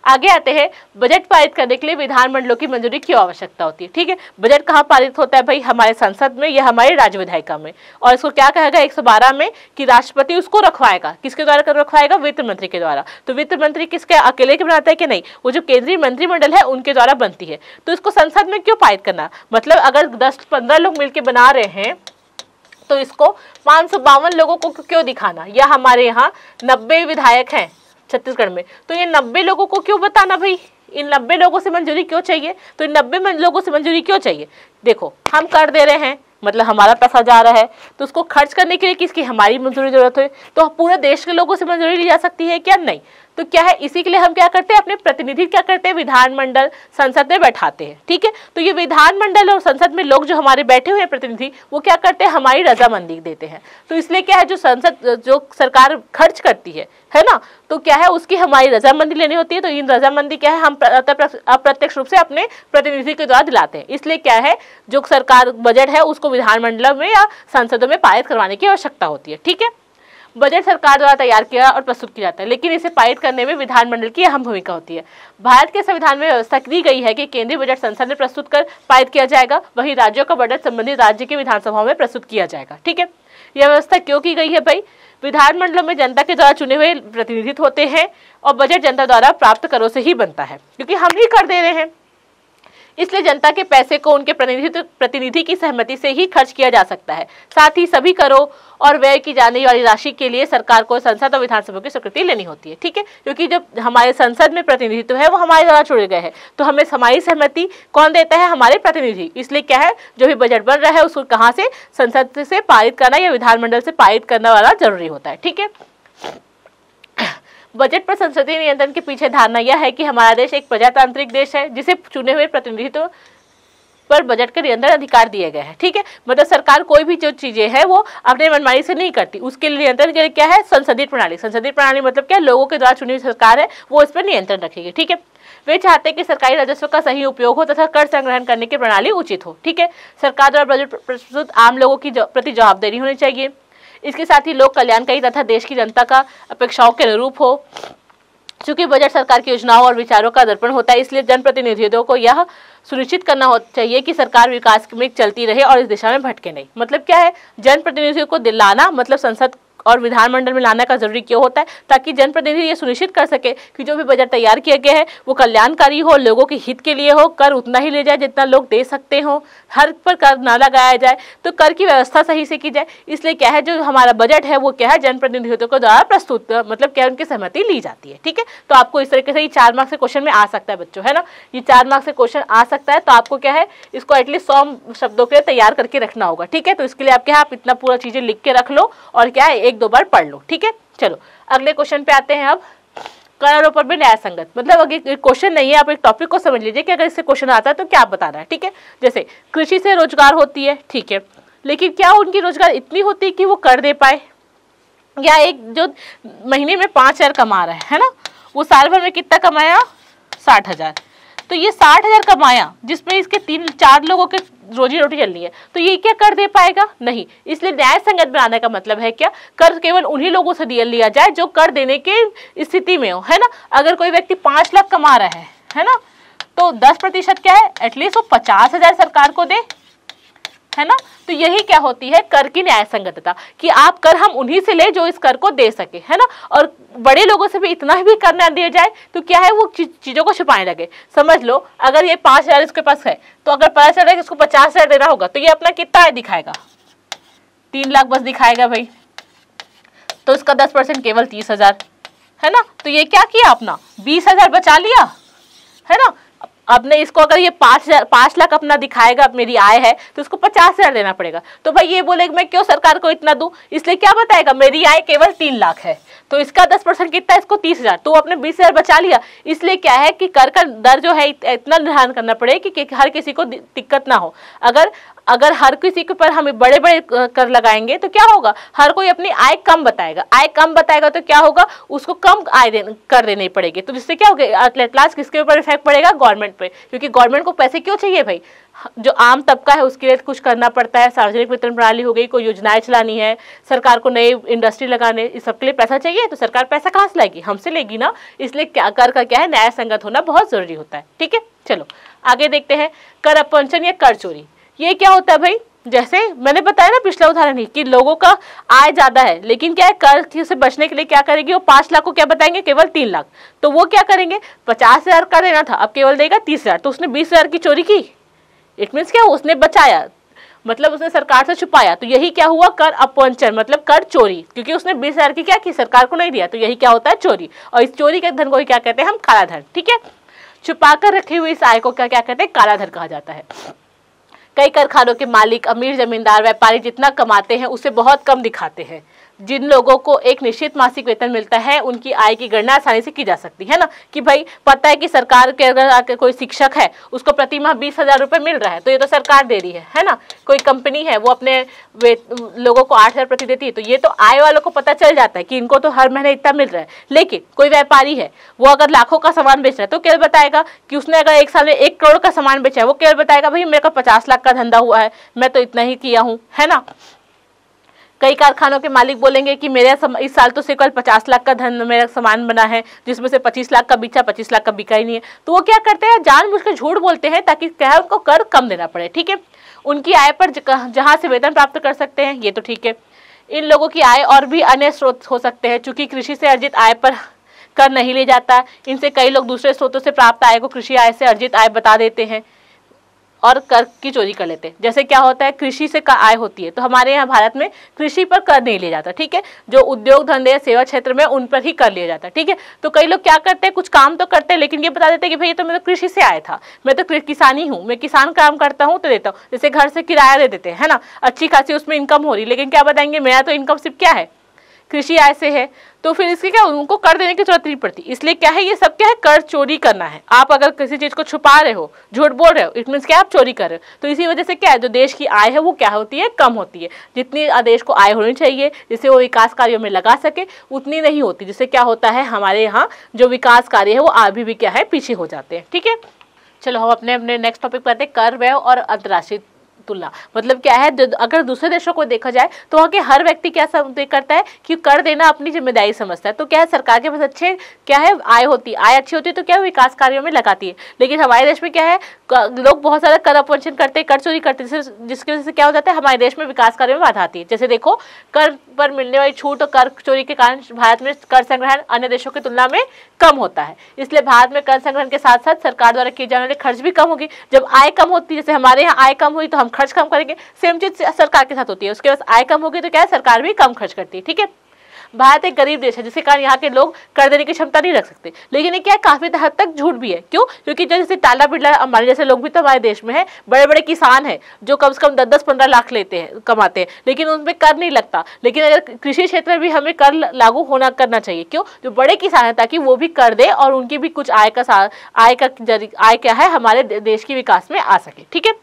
आगे आते हैं बजट पारित करने के लिए विधानमंडलों की मंजूरी क्यों आवश्यकता होती है ठीक है बजट कहाँ पारित होता है भाई हमारे संसद में या हमारे राज्य विधायिका में और इसको क्या कहेगा एक में कि राष्ट्रपति उसको रखवाएगा किसके द्वारा रखवाएगा वित्त मंत्री के द्वारा तो वित्त मंत्री किसके अकेले के बनाता है कि नहीं वो जो केंद्रीय मंत्रिमंडल है उनके द्वारा बनती है तो इसको संसद में क्यों पारित करना मतलब अगर दस पंद्रह लोग मिलकर बना रहे हैं तो इसको पाँच लोगों को क्यों दिखाना या हमारे यहाँ नब्बे विधायक हैं छत्तीसगढ़ में तो ये नब्बे लोगों को क्यों बताना भाई इन नब्बे लोगों से मंजूरी क्यों चाहिए तो इन नब्बे लोगों से मंजूरी क्यों चाहिए देखो हम कर दे रहे हैं मतलब हमारा पैसा जा रहा है तो उसको खर्च करने के लिए किसकी हमारी मंजूरी जरूरत है तो पूरे देश के लोगों से मंजूरी ली जा सकती है क्या नहीं तो क्या है इसी के लिए हम क्या करते हैं अपने प्रतिनिधि क्या करते हैं विधानमंडल संसद में बैठाते हैं ठीक है तो ये विधानमंडल और संसद में लोग जो हमारे बैठे हुए प्रतिनिधि वो क्या करते हैं हमारी रजामंदी देते हैं तो इसलिए क्या है जो संसद जो सरकार खर्च करती है है ना तो क्या है उसकी हमारी रजामंदी लेनी होती है तो इन रजामंदी क्या है हम अप्रत्यक्ष रूप से अपने प्रतिनिधि के द्वारा दिलाते हैं इसलिए क्या है जो सरकार बजट है उसको विधानमंडल में या संसदों में पारित करवाने की आवश्यकता होती है ठीक है बजट सरकार द्वारा तैयार किया और प्रस्तुत किया जाता है लेकिन इसे पारित करने में विधानमंडल की अहम भूमिका होती है भारत के संविधान में व्यवस्था दी गई है कि केंद्रीय बजट संसद में प्रस्तुत कर पारित किया जाएगा वहीं राज्यों का बजट संबंधित राज्य की विधानसभाओं में प्रस्तुत किया जाएगा ठीक है यह व्यवस्था क्यों की गई है भाई विधानमंडलों में जनता के द्वारा चुने हुए प्रतिनिधित्व होते हैं और बजट जनता द्वारा प्राप्त करों से ही बनता है क्योंकि हम ही कर दे रहे हैं इसलिए जनता के पैसे को उनके प्रतिनिधि प्रतिनिधि की सहमति से ही खर्च किया जा सकता है साथ ही सभी करों और व्यय की जाने वाली राशि के लिए सरकार को संसद और विधानसभा की स्वीकृति लेनी होती है ठीक है क्योंकि जब हमारे संसद में प्रतिनिधित्व है वो हमारे द्वारा चुने गए हैं तो हमें हमारी सहमति कौन देता है हमारे प्रतिनिधि इसलिए क्या है जो भी बजट बन रहा है उसको कहाँ से संसद से पारित करना या विधानमंडल से पारित करना वाला जरूरी होता है ठीक है बजट पर संसदीय नियंत्रण के पीछे धारणा यह है कि हमारा देश एक प्रजातांत्रिक देश है जिसे चुने हुए प्रतिनिधित्व तो पर बजट के नियंत्रण अधिकार दिए गए हैं ठीक है मतलब सरकार कोई भी जो चीजें हैं वो अपने मनमानी से नहीं करती उसके लिए नियंत्रण के लिए क्या है संसदीय प्रणाली संसदीय प्रणाली मतलब क्या लोगों के द्वारा चुनी हुई सरकार है वो इस पर नियंत्रण रखेगी ठीक है वे चाहते हैं कि सरकारी राजस्व का सही उपयोग हो तथा कर संग्रहण करने की प्रणाली उचित हो ठीक है सरकार द्वारा बजट प्रस्तुत आम लोगों की प्रति जवाबदेही होनी चाहिए इसके साथ ही लोक कल्याणकारी तथा देश की जनता का अपेक्षाओं के अनुरूप हो चूंकि बजट सरकार की योजनाओं और विचारों का दर्पण होता है इसलिए जनप्रतिनिधियों को यह सुनिश्चित करना चाहिए कि सरकार विकास में चलती रहे और इस दिशा में भटके नहीं मतलब क्या है जनप्रतिनिधियों को दिलाना मतलब संसद और विधानमंडल में लाना का जरूरी क्यों होता है ताकि जनप्रतिनिधि ये सुनिश्चित कर सके कि जो भी बजट तैयार किया गया है वो कल्याणकारी हो लोगों के हित के लिए हो कर उतना ही ले जाए जितना लोग दे सकते हो हर पर कर ना लगाया जाए तो कर की व्यवस्था सही से की जाए इसलिए क्या है जो हमारा बजट है वो क्या है जनप्रतिनिधित्व के द्वारा प्रस्तुत मतलब क्या उनकी सहमति ली जाती है ठीक है तो आपको इस तरीके से ये चार मार्क्स के क्वेश्चन में आ सकता है बच्चों है ना ये चार मार्क्स से क्वेश्चन आ सकता है तो आपको क्या है इसको एटलीस्ट सौ शब्दों के लिए तैयार करके रखना होगा ठीक है तो इसके लिए आप क्या आप इतना पूरा चीज़ें लिख के रख लो और क्या है एक दो बार पढ़ लो ठीक है चलो अगले क्वेश्चन पे आते हैं अब करारोपण भी न्याय संगत मतलब अगर क्वेश्चन नहीं है आप एक टॉपिक को समझ लीजिए कि अगर इससे क्वेश्चन आता है तो क्या बता रहा है ठीक है जैसे कृषि से रोजगार होती है ठीक है लेकिन क्या उनकी रोजगार इतनी होती है कि वो कर दे पाए या एक जो महीने में पाँच हज़ार कमा रहा है है ना वो साल भर में कितना कमाया साठ हज़ार तो ये साठ हज़ार कमाया जिसमें इसके तीन चार लोगों के रोजी रोटी चलनी है तो ये क्या कर दे पाएगा नहीं इसलिए न्याय संगत बनाने का मतलब है क्या कर केवल उन्हीं लोगों से दिया लिया जाए जो कर देने के स्थिति में हो है ना अगर कोई व्यक्ति पांच लाख कमा रहा है है ना तो दस प्रतिशत क्या है एटलीस्ट वो पचास हजार सरकार को दे है ना तो यही क्या होती है कर की न्याय संगतता कि आप कर हम उन्हीं से ले जो इस कर को दे सके है ना और बड़े लोगों से भी इतना ही भी कर ना दिया जाए तो क्या है वो चीज़ों को छुपाने लगे समझ लो अगर ये पांच हज़ार इसके पास है तो अगर पता चल रहा है इसको पचास हज़ार देना होगा तो ये अपना कितना है दिखाएगा तीन लाख बस दिखाएगा भाई तो इसका दस परसेंट केवल तीस हज़ार है ना तो ये क्या किया अपना बीस हज़ार बचा लिया है ना अपने इसको अगर ये पाँच पाँच लाख अपना दिखाएगा अब मेरी आय है तो इसको पचास हज़ार देना पड़ेगा तो भाई ये बोले मैं क्यों सरकार को इतना दूँ इसलिए क्या बताएगा मेरी आय केवल तीन लाख है तो इसका दस परसेंट कितना है इसको तीस हज़ार तो अपने बीस हज़ार बचा लिया इसलिए क्या है कि कर का दर जो है इतना निर्धारण करना पड़ेगा कि, कि हर किसी को दिक्कत ना हो अगर अगर हर किसी के ऊपर हम बड़े बड़े कर लगाएंगे तो क्या होगा हर कोई अपनी आय कम बताएगा आय कम बताएगा तो क्या होगा उसको कम आय दे कर देने पड़ेगी तो जिससे क्या होगा लास्ट किसके ऊपर इफेक्ट पड़ेगा गवर्नमेंट पे क्योंकि गवर्नमेंट को पैसे क्यों चाहिए भाई जो आम तबका है उसके लिए तो कुछ करना पड़ता है सार्वजनिक वितरण प्रणाली हो गई कोई योजनाएं चलानी है सरकार को नई इंडस्ट्री लगाने इस सबके लिए पैसा चाहिए तो सरकार पैसा कहाँ से लाएगी हमसे लेगी ना इसलिए क्या कर का क्या है न्याय संगत होना बहुत जरूरी होता है ठीक है चलो आगे देखते हैं कर अपवंचन या कर चोरी ये क्या होता है भाई जैसे मैंने बताया ना पिछला उदाहरण ही कि लोगों का आय ज्यादा है लेकिन क्या है कर से बचने के लिए क्या करेगी वो पांच लाख को क्या बताएंगे केवल तीन लाख तो वो क्या करेंगे पचास हजार का देना था अब केवल देगा तीस हजार तो उसने बीस हजार की चोरी की इट मीन्स क्या उसने बचाया मतलब उसने सरकार से छुपाया तो यही क्या हुआ कर अपवंचन मतलब कर चोरी क्योंकि उसने बीस हजार की क्या की सरकार को नहीं दिया तो यही क्या होता है चोरी और इस चोरी के धन को ही क्या कहते हैं हम कालाधन ठीक है छुपा कर रखे हुए इस आय को क्या क्या कहते हैं कालाधन कहा जाता है कई कारखानों के मालिक अमीर जमींदार व्यापारी जितना कमाते हैं उसे बहुत कम दिखाते हैं जिन लोगों को एक निश्चित मासिक वेतन मिलता है उनकी आय की गणना आसानी से की जा सकती है ना कि भाई पता है कि सरकार के अगर कोई शिक्षक है उसको प्रति माह बीस हजार रुपये मिल रहा है तो ये तो सरकार दे रही है है ना कोई कंपनी है वो अपने लोगों को आठ हजार प्रति देती है तो ये तो आय वालों को पता चल जाता है कि इनको तो हर महीने इतना मिल रहा है लेकिन कोई व्यापारी है वो अगर लाखों का सामान बेच रहा है तो केवल बताएगा कि उसने अगर एक साल में एक करोड़ का सामान बेचा है वो केवल बताएगा भाई मेरे को पचास लाख का धंधा हुआ है मैं तो इतना ही किया हूँ है ना कई कारखानों के मालिक बोलेंगे कि मेरे इस साल तो सिर्फ पचास लाख का धन मेरा सामान बना है जिसमें से पच्चीस लाख का बिछा पच्चीस लाख का बिका ही नहीं है तो वो क्या करते हैं जान के झूठ बोलते हैं ताकि क्या है उनको कर कम देना पड़े ठीक है उनकी आय पर जहाँ से वेतन प्राप्त कर सकते हैं ये तो ठीक है इन लोगों की आय और भी अन्य स्रोत हो सकते हैं चूंकि कृषि से अर्जित आय पर कर नहीं ले जाता इनसे कई लोग दूसरे स्रोतों से प्राप्त आय को कृषि आय से अर्जित आय बता देते हैं और कर की चोरी कर लेते हैं जैसे क्या होता है कृषि से आय होती है तो हमारे यहाँ भारत में कृषि पर कर नहीं लिया जाता ठीक है जो उद्योग धंधे सेवा क्षेत्र में उन पर ही कर लिया जाता है ठीक है तो कई लोग क्या करते हैं कुछ काम तो करते हैं लेकिन ये बता देते हैं कि भाई ये तो मैं तो कृषि से आया था मैं तो किसानी हूँ मैं किसान काम करता हूँ तो देता हूँ जैसे घर से किराया दे देते हैं ना अच्छी खासी उसमें इनकम हो रही लेकिन क्या बताएंगे मेरा तो इनकम सिर्फ क्या है कृषि आय से है तो फिर इसके क्या उनको कर देने की जरूरत नहीं पड़ती इसलिए क्या है ये सब क्या है कर चोरी करना है आप अगर किसी चीज़ को छुपा रहे हो झूठ बोल रहे हो इट मीन्स क्या आप चोरी कर रहे हो तो इसी वजह से क्या है जो देश की आय है वो क्या होती है कम होती है जितनी देश को आय होनी चाहिए जिसे वो विकास कार्यों में लगा सके उतनी नहीं होती जिससे क्या होता है हमारे यहाँ जो विकास कार्य है वो अभी भी क्या है पीछे हो जाते हैं ठीक है चलो हम अपने अपने नेक्स्ट टॉपिक पर आते हैं कर व्यय और अंतर्राष्ट्रीय तुलना मतलब क्या है अगर दूसरे देशों को देखा जाए तो वहाँ के हर व्यक्ति क्या करता है कि कर देना अपनी जिम्मेदारी समझता है तो क्या है सरकार के पास अच्छे क्या है आय होती आय अच्छी होती है तो क्या विकास कार्यों में लगाती है लेकिन हमारे देश में क्या है लोग बहुत सारा कर अपवंचन करते हैं कर चोरी करते हैं जिसकी वजह से क्या हो जाता है हमारे देश में विकास कार्यों में बाधा आती है जैसे देखो कर पर मिलने वाली छूट और कर चोरी के कारण भारत में कर संग्रहण अन्य देशों की तुलना में कम होता है इसलिए भारत में कर संग्रहण के साथ साथ सरकार द्वारा किए जाने वाले खर्च भी कम होगी जब आय कम होती है जैसे हमारे यहाँ आय कम हुई तो हम खर्च कम करेंगे सेम चीज सरकार के साथ होती है उसके पास आय कम होगी तो क्या है सरकार भी कम खर्च करती है ठीक है भारत एक गरीब देश है जिसके कारण यहाँ के लोग कर देने की क्षमता नहीं रख सकते लेकिन ये क्या है काफी हद तक झूठ भी है क्यों क्योंकि जैसे टाला बिरला हमारे जैसे लोग भी तो हमारे देश में है बड़े बड़े किसान हैं जो कम से कम दस दस पंद्रह लाख लेते हैं कमाते हैं लेकिन उनमें कर नहीं लगता लेकिन अगर कृषि क्षेत्र में भी हमें कर लागू होना करना चाहिए क्यों जो बड़े किसान हैं ताकि वो भी कर दे और उनकी भी कुछ आय का आय का आय क्या है हमारे देश के विकास में आ सके ठीक है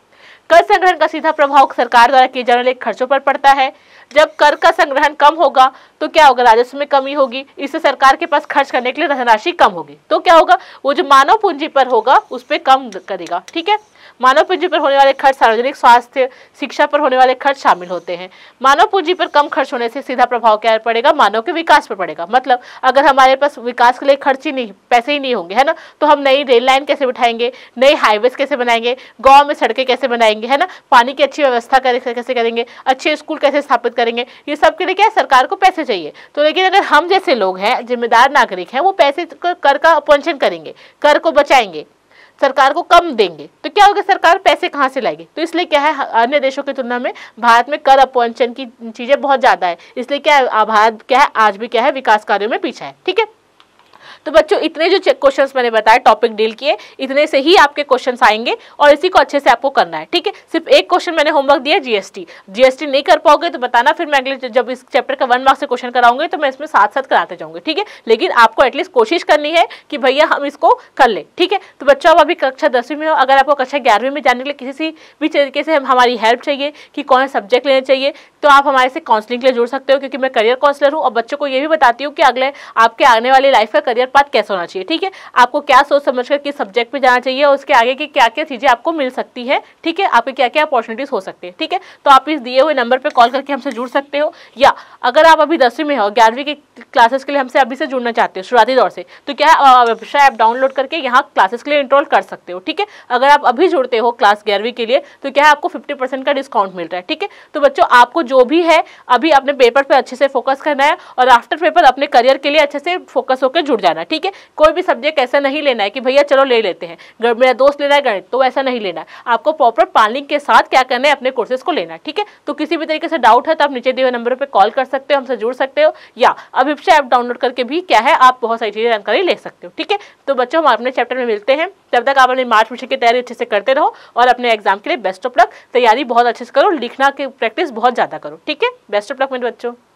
कर संग्रहण का सीधा प्रभाव सरकार द्वारा किए जाने वाले खर्चों पर पड़ता है जब कर का संग्रहण कम होगा तो क्या होगा राजस्व में कमी होगी इससे सरकार के पास खर्च करने के लिए धनराशि कम होगी तो क्या होगा वो जो मानव पूंजी पर होगा उस पर कम करेगा ठीक है मानव पूंजी पर होने वाले खर्च सार्वजनिक स्वास्थ्य शिक्षा पर होने वाले खर्च शामिल होते हैं मानव पूंजी पर कम खर्च होने से सीधा प्रभाव क्या पड़ेगा मानव के विकास पर पड़ेगा मतलब अगर हमारे पास विकास के लिए खर्च ही नहीं पैसे ही नहीं होंगे है ना तो हम नई रेल लाइन कैसे बिठाएंगे नए हाईवेज कैसे बनाएंगे गाँव में सड़कें कैसे बनाएंगे है ना पानी की अच्छी व्यवस्था कैसे करेंगे अच्छे स्कूल कैसे स्थापित करेंगे ये सब के लिए क्या सरकार को पैसे चाहिए तो लेकिन अगर हम जैसे लोग हैं जिम्मेदार नागरिक हैं वो पैसे कर का अपॉन्शन करेंगे कर को बचाएंगे सरकार को कम देंगे तो क्या होगा सरकार पैसे कहाँ से लाएगी तो इसलिए क्या है अन्य देशों की तुलना में भारत में कर अपन की चीज़ें बहुत ज़्यादा है इसलिए क्या है भारत क्या है आज भी क्या है विकास कार्यों में पीछा है ठीक है तो बच्चों इतने जो क्वेश्चन मैंने बताया टॉपिक डील किए इतने से ही आपके क्वेश्चन आएंगे और इसी को अच्छे से आपको करना है ठीक है सिर्फ एक क्वेश्चन मैंने होमवर्क दिया जीएसटी जीएसटी नहीं कर पाओगे तो बताना फिर मैं अगले जब इस चैप्टर का वन मार्क्स से क्वेश्चन कराऊंगी तो मैं इसमें साथ साथ कराते जाऊंगी ठीक है लेकिन आपको एटलीस्ट कोशिश करनी है कि भैया हम इसको कर ले ठीक है तो बच्चों अब अभी कक्षा दसवीं में हो अगर आपको कक्षा ग्यारहवीं में जाने के लिए किसी भी तरीके से हम हमारी हेल्प चाहिए कि कौन सब्जेक्ट लेने चाहिए तो आप हमारे से काउंसलिंग के लिए जुड़ सकते हो क्योंकि मैं करियर काउंसलर हूँ और बच्चों को ये भी बताती हूँ कि अगले आपके आने वाली लाइफ का करियर अनुपात कैसे होना चाहिए ठीक है आपको क्या सोच समझ कर किस सब्जेक्ट में जाना चाहिए और उसके आगे की क्या क्या चीज़ें आपको मिल सकती है ठीक है आपके क्या क्या अपॉर्चुनिटीज़ हो सकती है ठीक है तो आप इस दिए हुए नंबर पर कॉल करके हमसे जुड़ सकते हो या अगर आप अभी दसवीं में हो ग्यारहवीं के क्लासेस के लिए हमसे अभी से जुड़ना चाहते हो शुरुआती दौर से तो क्या वेबसाइट ऐप डाउनलोड करके यहाँ क्लासेस के लिए इनरोल कर सकते हो ठीक है अगर आप अभी जुड़ते हो क्लास ग्यारहवीं के लिए तो क्या आपको फिफ्टी का डिस्काउंट मिल रहा है ठीक है तो बच्चों आपको जो भी है अभी अपने पेपर पर अच्छे से फोकस करना है और आफ्टर पेपर अपने करियर के लिए अच्छे से फोकस होकर जुड़ जाना ठीक है कोई भी सब्जेक्ट ऐसा नहीं लेना है कि भैया चलो ले लेते हैं मेरा दोस्त लेना है गणित तो ऐसा नहीं लेना है आपको प्रॉपर प्लानिंग के साथ क्या करना है अपने कोर्सेज को लेना ठीक है तो किसी भी तरीके से डाउट है तो आप नीचे दिए हुए नंबर पर कॉल कर सकते हो हमसे जुड़ सकते हो या अभिप्सा ऐप डाउनलोड करके भी क्या है आप बहुत सारी चीज़ें जानकारी ले सकते हो ठीक है तो बच्चों हम अपने चैप्टर में मिलते हैं तब तक आप अपने मार्च विषय की तैयारी अच्छे से करते रहो और अपने एग्जाम के लिए बेस्ट ऑफ लक तैयारी बहुत अच्छे से करो लिखना की प्रैक्टिस बहुत ज़्यादा करो ठीक है बेस्ट ऑफ लक मेरे बच्चों